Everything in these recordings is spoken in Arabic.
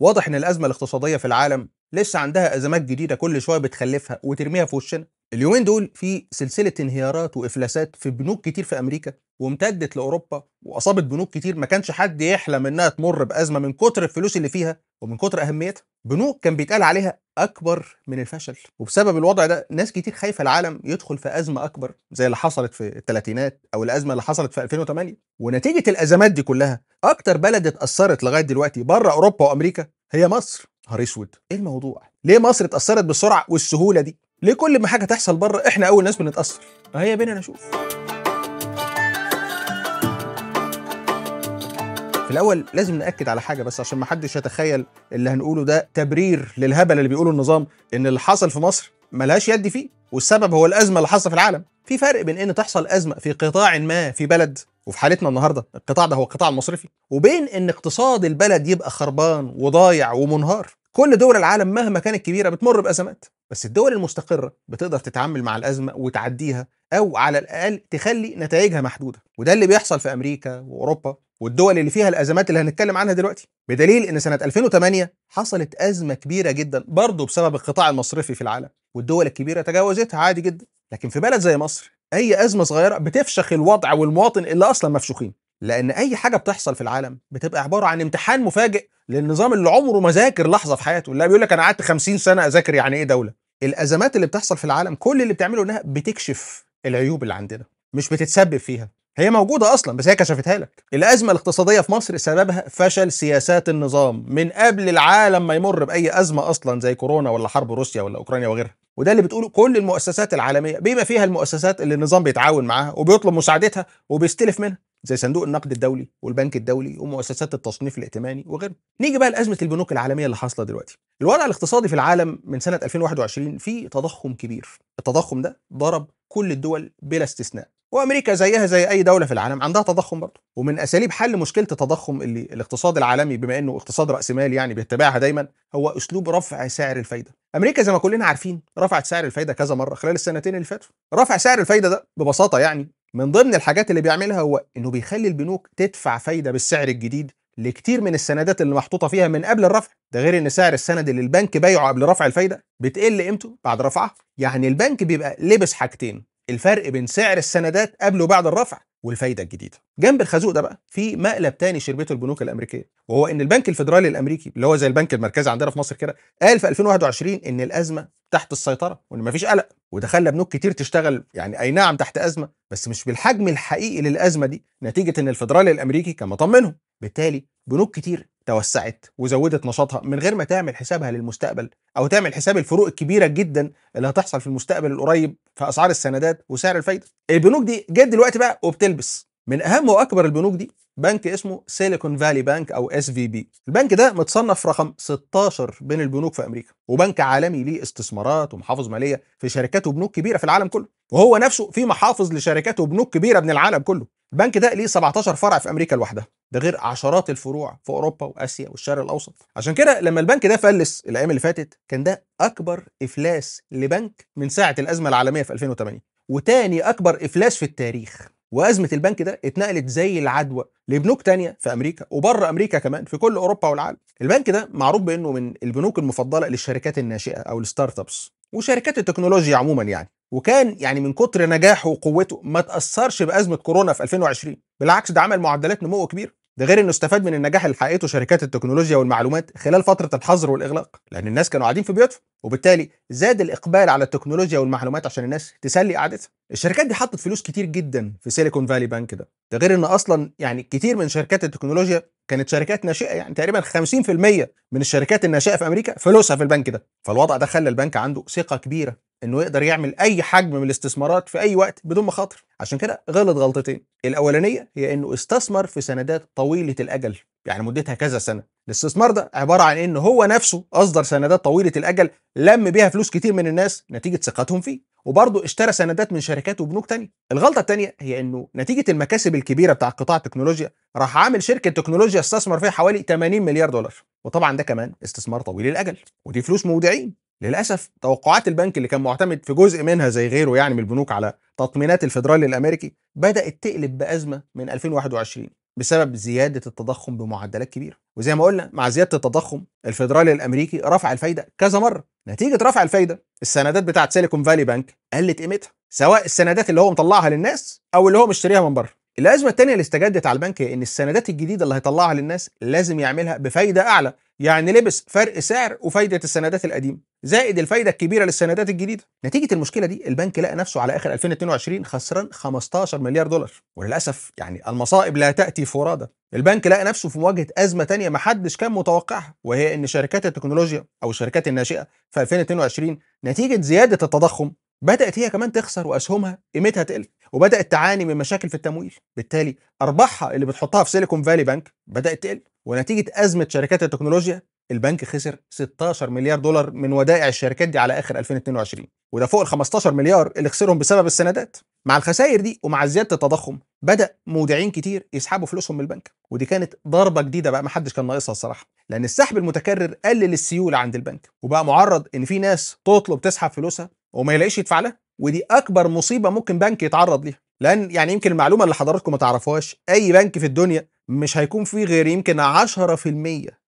واضح ان الازمه الاقتصاديه في العالم لسه عندها ازمات جديده كل شويه بتخلفها وترميها في وشنا اليومين دول في سلسله انهيارات وافلاسات في بنوك كتير في امريكا وامتدت لاوروبا واصابت بنوك كتير ما كانش حد يحلم انها تمر بازمه من كتر الفلوس اللي فيها ومن كتر اهميتها بنوك كان بيتقال عليها اكبر من الفشل وبسبب الوضع ده ناس كتير خايفه العالم يدخل في ازمه اكبر زي اللي حصلت في الثلاثينات او الازمه اللي حصلت في 2008 ونتيجه الازمات دي كلها اكتر بلد اتاثرت لغايه دلوقتي بره اوروبا وامريكا هي مصر نهار اسود ايه الموضوع ليه مصر اتاثرت بالسرعه والسهوله دي ليه كل ما حاجه تحصل بره احنا اول ناس بنتاثر هي بينا نشوف في الاول لازم ناكد على حاجه بس عشان ما حدش يتخيل اللي هنقوله ده تبرير للهبل اللي بيقوله النظام ان اللي حصل في مصر ملهاش يد فيه والسبب هو الازمه اللي حصل في العالم في فرق بين ان تحصل ازمه في قطاع ما في بلد وفي حالتنا النهارده القطاع ده هو القطاع المصرفي وبين ان اقتصاد البلد يبقى خربان وضايع ومنهار كل دول العالم مهما كانت كبيره بتمر بازمات بس الدول المستقره بتقدر تتعامل مع الازمه وتعديها او على الاقل تخلي نتائجها محدوده وده اللي بيحصل في امريكا واوروبا والدول اللي فيها الازمات اللي هنتكلم عنها دلوقتي بدليل ان سنه 2008 حصلت ازمه كبيره جدا برضو بسبب القطاع المصرفي في العالم والدول الكبيره تجاوزتها عادي جدا لكن في بلد زي مصر اي ازمه صغيره بتفشخ الوضع والمواطن اللي اصلا مفشوخين لان اي حاجه بتحصل في العالم بتبقى عباره عن امتحان مفاجئ للنظام اللي عمره ما ذاكر لحظه في حياته اللي بيقول لك انا قعدت 50 سنه اذاكر يعني ايه دوله الازمات اللي بتحصل في العالم كل اللي بتعمله انها بتكشف العيوب اللي عندنا مش بتتسبب فيها هي موجودة أصلا بس هي كشفتها لك. الأزمة الاقتصادية في مصر سببها فشل سياسات النظام من قبل العالم ما يمر بأي أزمة أصلا زي كورونا ولا حرب روسيا ولا أوكرانيا وغيرها. وده اللي بتقوله كل المؤسسات العالميه بما فيها المؤسسات اللي النظام بيتعاون معاها وبيطلب مساعدتها وبيستلف منها زي صندوق النقد الدولي والبنك الدولي ومؤسسات التصنيف الائتماني وغيره. نيجي بقى لازمه البنوك العالميه اللي حاصله دلوقتي. الوضع الاقتصادي في العالم من سنه 2021 فيه تضخم كبير. التضخم ده ضرب كل الدول بلا استثناء. وامريكا زيها زي اي دوله في العالم عندها تضخم برضه ومن اساليب حل مشكله التضخم اللي الاقتصاد العالمي بما انه اقتصاد راسمالي يعني بيتبعها دايما هو اسلوب رفع سعر الفايده امريكا زي ما كلنا عارفين رفعت سعر الفايده كذا مره خلال السنتين اللي فاتوا رفع سعر الفايده ده ببساطه يعني من ضمن الحاجات اللي بيعملها هو انه بيخلي البنوك تدفع فايده بالسعر الجديد لكتير من السندات اللي محطوطه فيها من قبل الرفع ده غير ان سعر السند اللي البنك بايعه قبل رفع الفايده بتقل قيمته بعد رفعها يعني البنك بيبقى لبس حاجتين الفرق بين سعر السندات قبل وبعد الرفع والفايده الجديده. جنب الخازوق ده بقى في مقلب تاني شربته البنوك الامريكيه وهو ان البنك الفيدرالي الامريكي اللي هو زي البنك المركزي عندنا في مصر كده قال في 2021 ان الازمه تحت السيطره وان مفيش قلق وده خلى بنوك كتير تشتغل يعني اي نعم تحت ازمه بس مش بالحجم الحقيقي للازمه دي نتيجه ان الفدرالي الامريكي كان مطمنهم بالتالي بنوك كتير توسعت وزودت نشاطها من غير ما تعمل حسابها للمستقبل او تعمل حساب الفروق الكبيره جدا اللي هتحصل في المستقبل القريب في اسعار السندات وسعر الفايده البنوك دي جت دلوقتي بقى وبتلبس من اهم واكبر البنوك دي بنك اسمه سيليكون فالي بانك او اس في بي البنك ده متصنف رقم 16 بين البنوك في امريكا وبنك عالمي ليه استثمارات ومحافظ ماليه في شركات وبنوك كبيره في العالم كله وهو نفسه في محافظ لشركات وبنوك كبيره من العالم كله البنك ده ليه 17 فرع في امريكا لوحدها ده غير عشرات الفروع في اوروبا واسيا والشرق الاوسط عشان كده لما البنك ده فلس الايام اللي فاتت كان ده اكبر افلاس لبنك من ساعه الازمه العالميه في 2008 وتاني اكبر افلاس في التاريخ وازمه البنك ده اتنقلت زي العدوى لبنوك تانية في امريكا وبره امريكا كمان في كل اوروبا والعالم البنك ده معروف بانه من البنوك المفضله للشركات الناشئه او الستارت ابس وشركات التكنولوجيا عموما يعني وكان يعني من كتر نجاحه وقوته ما تاثرش بازمه كورونا في 2020 بالعكس ده عمل معدلات نمو كبير ده غير انه استفاد من النجاح اللي حققته شركات التكنولوجيا والمعلومات خلال فتره الحظر والاغلاق لان الناس كانوا قاعدين في بيوتهم وبالتالي زاد الاقبال على التكنولوجيا والمعلومات عشان الناس تسلي قعدتها الشركات دي حطت فلوس كتير جدا في سيليكون فالي بانك ده ده غير ان اصلا يعني كتير من شركات التكنولوجيا كانت شركات ناشئه يعني تقريبا 50% من الشركات الناشئه في امريكا فلوسها في البنك ده فالوضع ده خلى البنك عنده ثقه كبيره انه يقدر يعمل اي حجم من الاستثمارات في اي وقت بدون مخاطر عشان كده غلط غلطتين الاولانيه هي انه استثمر في سندات طويله الاجل يعني مدتها كذا سنه الاستثمار ده عباره عن ان هو نفسه اصدر سندات طويله الاجل لم بيها فلوس كتير من الناس نتيجه ثقتهم فيه وبرضه اشترى سندات من شركات وبنوك تانية الغلطه التانية هي انه نتيجه المكاسب الكبيره بتاع قطاع التكنولوجيا راح عامل شركه تكنولوجيا استثمر فيها حوالي 80 مليار دولار وطبعا ده كمان استثمار طويل الاجل ودي فلوس مودعين للاسف توقعات البنك اللي كان معتمد في جزء منها زي غيره يعني من البنوك على تطمينات الفدرالي الامريكي بدات تقلب بازمه من 2021 بسبب زياده التضخم بمعدلات كبيره وزي ما قلنا مع زياده التضخم الفدرالي الامريكي رفع الفايده كذا مره نتيجه رفع الفايده السندات بتاعه سيليكون فالي بنك قلت قيمتها سواء السندات اللي هو مطلعها للناس او اللي هو مشتريها من بره الازمه الثانيه اللي استجدت على البنك هي ان السندات الجديده اللي هيطلعها للناس لازم يعملها بفايده اعلى يعني لبس فرق سعر وفايده السندات القديمه زائد الفايده الكبيره للسندات الجديده نتيجه المشكله دي البنك لقى نفسه على اخر 2022 خسران 15 مليار دولار وللاسف يعني المصائب لا تاتي فرادى البنك لقى نفسه في مواجهه ازمه تانية ما حدش كان متوقعها وهي ان شركات التكنولوجيا او الشركات الناشئه في 2022 نتيجه زياده التضخم بدات هي كمان تخسر واسهمها قيمتها تقل وبدات تعاني من مشاكل في التمويل بالتالي ارباحها اللي بتحطها في سيليكون فالي بنك بدات تقل ونتيجه ازمه شركات التكنولوجيا البنك خسر 16 مليار دولار من ودائع الشركات دي على اخر 2022 وده فوق ال 15 مليار اللي خسرهم بسبب السندات مع الخسائر دي ومع زياده التضخم بدا مودعين كتير يسحبوا فلوسهم من البنك ودي كانت ضربه جديده بقى ما حدش كان ناقصها الصراحه لان السحب المتكرر قلل السيوله عند البنك وبقى معرض ان في ناس تطلب تسحب فلوسها وما يلاقيش يدفع لها ودي اكبر مصيبه ممكن بنك يتعرض ليها لان يعني يمكن المعلومه اللي حضراتكم ما تعرفوهاش اي بنك في الدنيا مش هيكون فيه غير يمكن 10%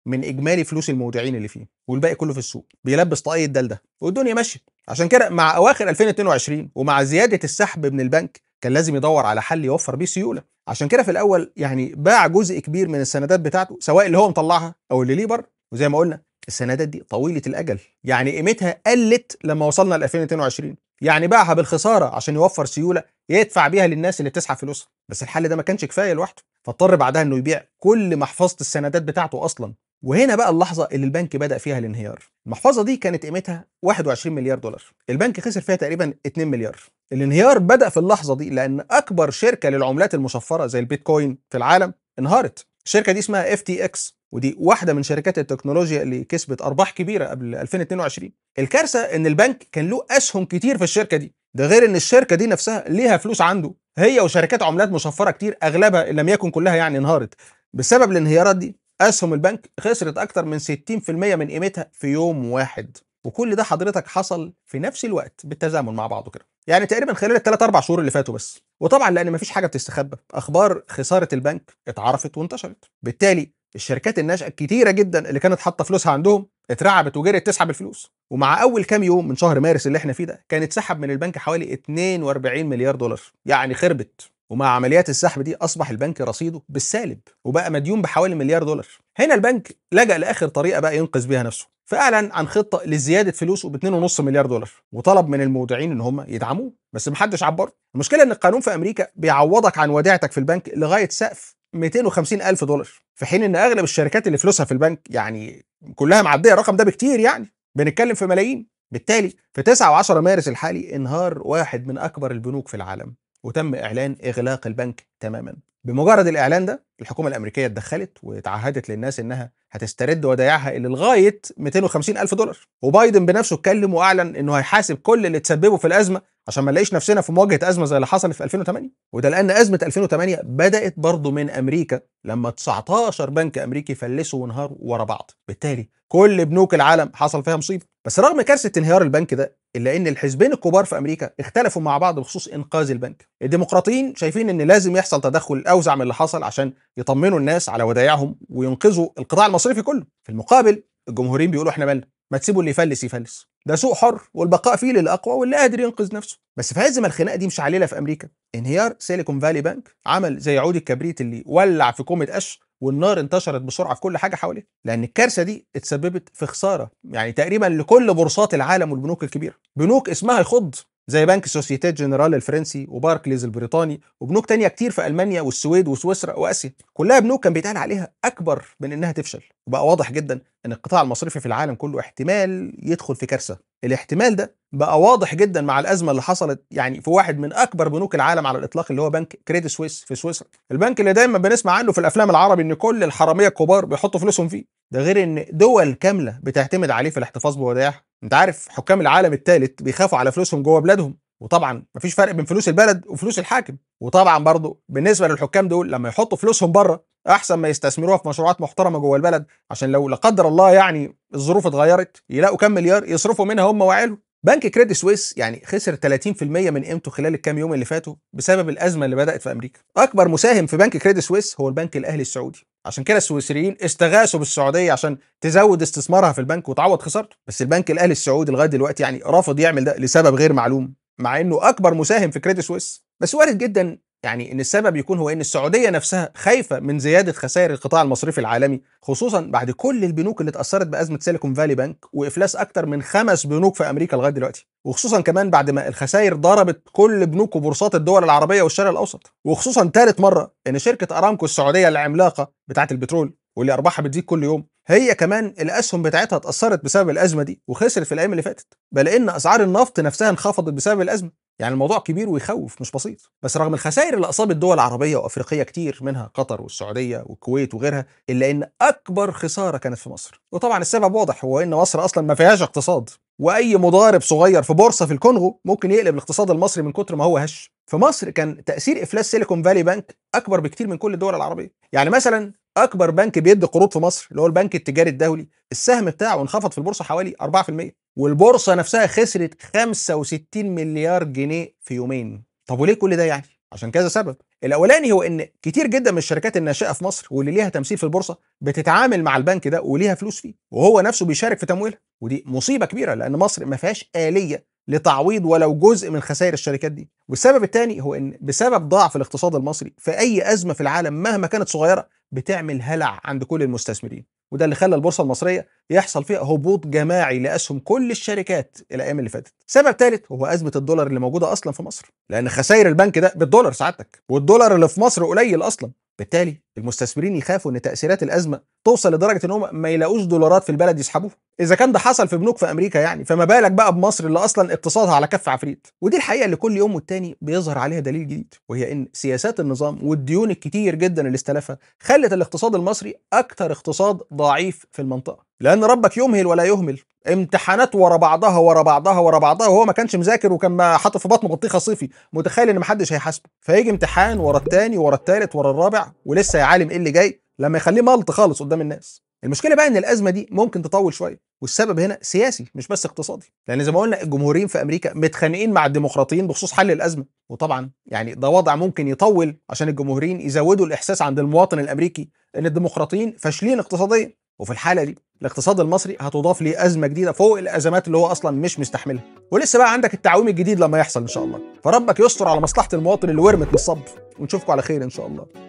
من اجمالي فلوس المودعين اللي فيه والباقي كله في السوق بيلبس طاقيه الدال ده والدنيا ماشيه عشان كده مع اواخر 2022 ومع زياده السحب من البنك كان لازم يدور على حل يوفر بيه سيوله عشان كده في الاول يعني باع جزء كبير من السندات بتاعته سواء اللي هو مطلعها او اللي ليه بره وزي ما قلنا السندات دي طويله الاجل يعني قيمتها قلت لما وصلنا ل 2022 يعني باعها بالخساره عشان يوفر سيوله يدفع بيها للناس اللي بتسحب فلوسها بس الحل ده ما كانش كفايه لوحده فاضطر بعدها انه يبيع كل محفظه السندات بتاعته اصلا وهنا بقى اللحظه اللي البنك بدا فيها الانهيار المحفظه دي كانت قيمتها 21 مليار دولار البنك خسر فيها تقريبا 2 مليار الانهيار بدا في اللحظه دي لان اكبر شركه للعملات المشفره زي البيتكوين في العالم انهارت الشركه دي اسمها اف تي اكس ودي واحده من شركات التكنولوجيا اللي كسبت ارباح كبيره قبل 2022 الكارثه ان البنك كان له اسهم كتير في الشركه دي ده غير ان الشركه دي نفسها ليها فلوس عنده هي وشركات عملات مشفره كتير اغلبها ان لم يكن كلها يعني انهارت بسبب الانهيارات دي اسهم البنك خسرت اكتر من 60% من قيمتها في يوم واحد وكل ده حضرتك حصل في نفس الوقت بالتزامن مع بعضه كده يعني تقريبا خلال الثلاث اربع شهور اللي فاتوا بس وطبعا لان مفيش حاجه بتستخبى اخبار خساره البنك اتعرفت وانتشرت بالتالي الشركات الناشئه الكتيره جدا اللي كانت حاطه فلوسها عندهم اترعبت وجريت تسحب الفلوس ومع اول كام يوم من شهر مارس اللي احنا فيه ده كانت اتسحب من البنك حوالي 42 مليار دولار يعني خربت ومع عمليات السحب دي اصبح البنك رصيده بالسالب وبقى مديون بحوالي مليار دولار هنا البنك لجأ لاخر طريقه بقى ينقذ بيها نفسه فاعلن عن خطه لزياده فلوسه ب 2.5 مليار دولار وطلب من المودعين ان هم يدعموه بس محدش عبر المشكله ان القانون في امريكا بيعوضك عن وديعتك في البنك لغايه سقف 250 الف دولار في حين ان اغلب الشركات اللي فلوسها في البنك يعني كلها معديه الرقم ده بكتير يعني بنتكلم في ملايين بالتالي في 9 و10 مارس الحالي انهار واحد من اكبر البنوك في العالم وتم اعلان اغلاق البنك تماما بمجرد الاعلان ده الحكومه الامريكيه اتدخلت وتعهدت للناس انها هتسترد ودايعها اللي لغايه 250 الف دولار وبايدن بنفسه اتكلم واعلن انه هيحاسب كل اللي تسببوا في الازمه عشان ما نلاقيش نفسنا في مواجهه ازمه زي اللي حصلت في 2008 وده لان ازمه 2008 بدات برضه من امريكا لما 19 بنك امريكي فلسوا وانهاروا ورا بعض بالتالي كل بنوك العالم حصل فيها مصيبه بس رغم كارثه انهيار البنك ده الا ان الحزبين الكبار في امريكا اختلفوا مع بعض بخصوص انقاذ البنك الديمقراطيين شايفين ان لازم يحصل تدخل أوزع من اللي حصل عشان يطمنوا الناس على ودائعهم وينقذوا القطاع المصرفي كله في المقابل الجمهوريين بيقولوا احنا مالنا ما تسيبوا اللي يفلس يفلس ده سوق حر والبقاء فيه للاقوى واللي قادر ينقذ نفسه بس في عز ما الخناقه دي مش عليله في امريكا انهيار سيليكون فالي بانك عمل زي عود الكبريت اللي ولع في كومه قش والنار انتشرت بسرعه في كل حاجه حواليه لان الكارثه دي اتسببت في خساره يعني تقريبا لكل بورصات العالم والبنوك الكبيره بنوك اسمها يخض زي بنك سوسيتي جنرال الفرنسي وباركليز البريطاني وبنوك تانية كتير في ألمانيا والسويد وسويسرا وآسيا كلها بنوك كان بيتقال عليها أكبر من إنها تفشل وبقى واضح جدا إن القطاع المصرفي في العالم كله احتمال يدخل في كارثة الاحتمال ده بقى واضح جدا مع الازمه اللي حصلت يعني في واحد من اكبر بنوك العالم على الاطلاق اللي هو بنك كريدي سويس في سويسرا البنك اللي دايما بنسمع عنه في الافلام العربي ان كل الحراميه الكبار بيحطوا فلوسهم فيه ده غير ان دول كامله بتعتمد عليه في الاحتفاظ بودائعها انت عارف حكام العالم الثالث بيخافوا على فلوسهم جوه بلادهم وطبعا مفيش فرق بين فلوس البلد وفلوس الحاكم وطبعا برضه بالنسبه للحكام دول لما يحطوا فلوسهم بره احسن ما يستثمروها في مشروعات محترمه جوه البلد عشان لو لا قدر الله يعني الظروف اتغيرت يلاقوا كام مليار يصرفوا منها هم وعيالهم بنك كريدي سويس يعني خسر 30% من قيمته خلال الكام يوم اللي فاتوا بسبب الازمه اللي بدات في امريكا. اكبر مساهم في بنك كريدي سويس هو البنك الاهلي السعودي، عشان كده السويسريين استغاثوا بالسعوديه عشان تزود استثمارها في البنك وتعوض خسارته، بس البنك الاهلي السعودي لغايه دلوقتي يعني رافض يعمل ده لسبب غير معلوم، مع انه اكبر مساهم في كريدت سويس بس وارد جدا يعني ان السبب يكون هو ان السعوديه نفسها خايفه من زياده خسائر القطاع المصرفي العالمي خصوصا بعد كل البنوك اللي اتاثرت بازمه سيليكون فالي بنك وافلاس اكتر من خمس بنوك في امريكا لغايه دلوقتي وخصوصا كمان بعد ما الخسائر ضربت كل بنوك وبورصات الدول العربيه والشرق الاوسط وخصوصا ثالث مره ان شركه ارامكو السعوديه العملاقه بتاعه البترول واللي ارباحها بتزيد كل يوم هي كمان الاسهم بتاعتها اتاثرت بسبب الازمه دي وخسرت في الايام اللي فاتت بل ان اسعار النفط نفسها انخفضت بسبب الازمه يعني الموضوع كبير ويخوف مش بسيط بس رغم الخسائر اللي اصابت دول عربيه وافريقيه كتير منها قطر والسعوديه والكويت وغيرها الا ان اكبر خساره كانت في مصر وطبعا السبب واضح هو ان مصر اصلا ما فيهاش اقتصاد واي مضارب صغير في بورصه في الكونغو ممكن يقلب الاقتصاد المصري من كتر ما هو هش في مصر كان تاثير افلاس سيليكون فالي بانك اكبر بكتير من كل الدول العربيه يعني مثلا اكبر بنك بيدي قروض في مصر اللي هو البنك التجاري الدولي السهم بتاعه انخفض في البورصه حوالي 4% والبورصه نفسها خسرت 65 مليار جنيه في يومين طب وليه كل ده يعني عشان كذا سبب الاولاني هو ان كتير جدا من الشركات الناشئه في مصر واللي ليها تمثيل في البورصه بتتعامل مع البنك ده وليها فلوس فيه وهو نفسه بيشارك في تمويلها ودي مصيبه كبيره لان مصر ما فيهاش اليه لتعويض ولو جزء من خسائر الشركات دي والسبب الثاني هو ان بسبب ضعف الاقتصاد المصري في اي ازمه في العالم مهما كانت صغيره بتعمل هلع عند كل المستثمرين وده اللي خلى البورصه المصريه يحصل فيها هبوط جماعي لاسهم كل الشركات الايام اللي فاتت. سبب ثالث هو ازمه الدولار اللي موجوده اصلا في مصر، لان خسائر البنك ده بالدولار سعادتك، والدولار اللي في مصر قليل اصلا، بالتالي المستثمرين يخافوا ان تاثيرات الازمه توصل لدرجه انهم ما يلاقوش دولارات في البلد يسحبوها اذا كان ده حصل في بنوك في امريكا يعني فما بالك بقى بمصر اللي اصلا اقتصادها على كف عفريت ودي الحقيقه اللي كل يوم والتاني بيظهر عليها دليل جديد وهي ان سياسات النظام والديون الكتير جدا اللي استلفها خلت الاقتصاد المصري اكثر اقتصاد ضعيف في المنطقه لان ربك يمهل ولا يهمل امتحانات ورا بعضها ورا بعضها ورا بعضها وهو ما كانش مذاكر وكان حاطط في بطنه بطيخه صيفي متخيل ان محدش هيحاسبه فيجي امتحان ورا التاني ورا التالت ورا الرابع ولسه يا عالم ايه اللي جاي لما يخليه ملط خالص قدام الناس المشكله بقى ان الازمه دي ممكن تطول شويه والسبب هنا سياسي مش بس اقتصادي لان زي ما قلنا الجمهوريين في امريكا متخانقين مع الديمقراطيين بخصوص حل الازمه وطبعا يعني ده وضع ممكن يطول عشان الجمهوريين يزودوا الاحساس عند المواطن الامريكي ان الديمقراطيين فاشلين اقتصاديا وفي الحاله دي الاقتصاد المصري هتضاف ليه ازمه جديده فوق الازمات اللي هو اصلا مش مستحملها ولسه بقى عندك التعويم الجديد لما يحصل ان شاء الله فربك يستر على مصلحه المواطن اللي ورمت من الصب ونشوفكم على خير ان شاء الله